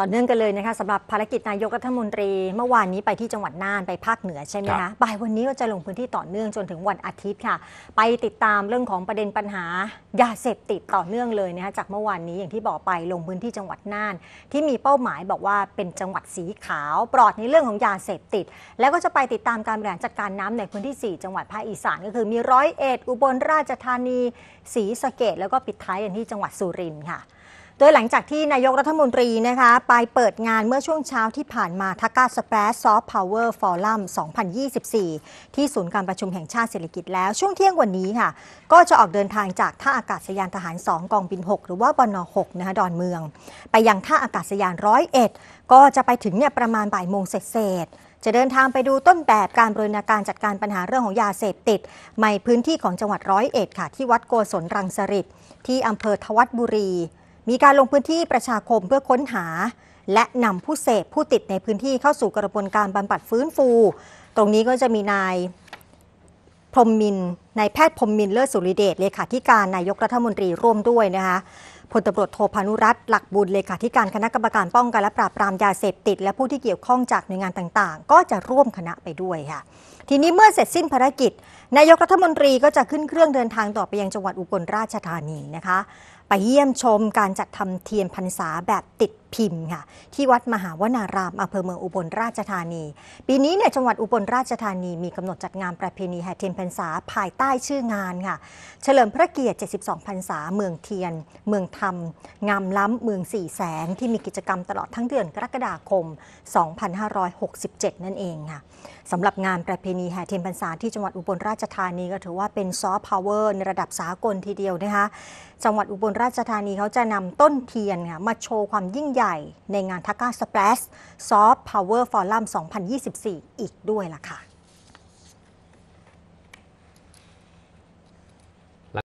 ต่อเนื่องกันเลยนะคะสำหรับภารกิจนายกรัฐมนตรี เมื่อวานนี้ไปที่จังหวัดน่านไปภาคเหนือใช่ไหมคะบ่ายวันนี้ก็จะลงพื้นที่ต่อเนื่องจนถึงวันอาทิตย์ค่ะ ไปติดตามเรื่องของประเด็นปัญหายาเสพติดต่อเนื่องเลยนะคะจากเมื่อวานนี้อย่างที่บอกไปลงพื้นที่จังหวัดน่าน ที่มีเป้าหมายบอกว่าเป็นจังหวัดสีขาว ปลอดในเรื่องของยาเสพติด แล้วก็จะไปติดตามการบริหารจัดการน้ำในพื้นที่ 4 จังหวัดภาคอีสาน ก็คือมีร้อยเอ็ดอุบลราชธานีศรีสะเกดแล้วก็ปิดท้าย่ันที่จังหวัดสุรินทร์ค่ะโดยหลังจากที่นายกรัฐมนตรีนะคะไปเปิดงานเมื่อช่วงเช้าที่ผ่านมาทักกาสเปรสซอฟต์พาวเวอร์ ฟอรัม2024 ที่ศูนย์การประชุมแห่งชาติเศรษฐกิจแล้ว ช่วงเที่ยงวันนี้ค่ะก็จะออกเดินทางจากท่าอากาศยานทหาร 2กองบิน6หรือว่าบน6นะคะดอนเมือง ไปยังท่าอากาศยานร้อยเอ็ดก็จะไปถึงเนี่ยประมาณบ่ายโมงเศษจะเดินทางไปดูต้นแบบการบริณาการจัดการปัญหาเรื่องของยาเสพติดในพื้นที่ของจังหวัดร้อยเอ็ดค่ะ ที่วัดโกศลรังสริตที่อำเภอทวัดบุรีมีการลงพื้นที่ประชาคมเพื่อค้นหาและนำผู้เสพผู้ติดในพื้นที่เข้าสู่กระบวนการบำบัดฟื้นฟู ตรงนี้ก็จะมีนายพรมมินนายแพทย์พรมมินเลิศสุริเดชเลขาธิการนายกรัฐมนตรีร่วมด้วยนะคะ พลตำรวจโทพานุรัตน์หลักบุญเลขาธิการคณะกรรมการป้องกันและปราบปรามยาเสพติด และผู้ที่เกี่ยวข้องจากหน่วยงานต่างๆ ก็จะร่วมคณะไปด้วยค่ะ ทีนี้เมื่อเสร็จสิ้นภารกิจ นายกรัฐมนตรีก็จะขึ้นเครื่องเดินทางต่อไปยังจังหวัดอุบลราชธานีนะคะไปเยี่ยมชมการจัดทำเทียนพรรษาแบบติดพิมพ์ค่ะที่วัดมหาวนารามอำเภอเมืองอุบลราชธานี ปีนี้เนี่ยจังหวัดอุบลราชธานีมีกำหนดจัดงานประเพณีแห่เทียนพรรษาภายใต้ชื่องานค่ะเฉลิมพระเกียรติ72พรรษาเมืองเทียน เมืองธรรมงามล้ำเมืองสี่แสนที่มีกิจกรรมตลอดทั้งเดือนกรกฎาคม 2567 นั่นเองค่ะสำหรับงานประเพณีแห่เทียนพรรษาที่จังหวัดอุบลราชธานีก็ถือว่าเป็นซอฟต์พาวเวอร์ในระดับสากลทีเดียวนะคะจังหวัดอุบลราชธานีเขาจะนำต้นเทียนค่ะมาโชว์ความยิ่งใหญ่ในงานทักกาสเปรสซอฟต์พาวเวอร์ฟอรัม2024 อีกด้วยล่ะค่ะ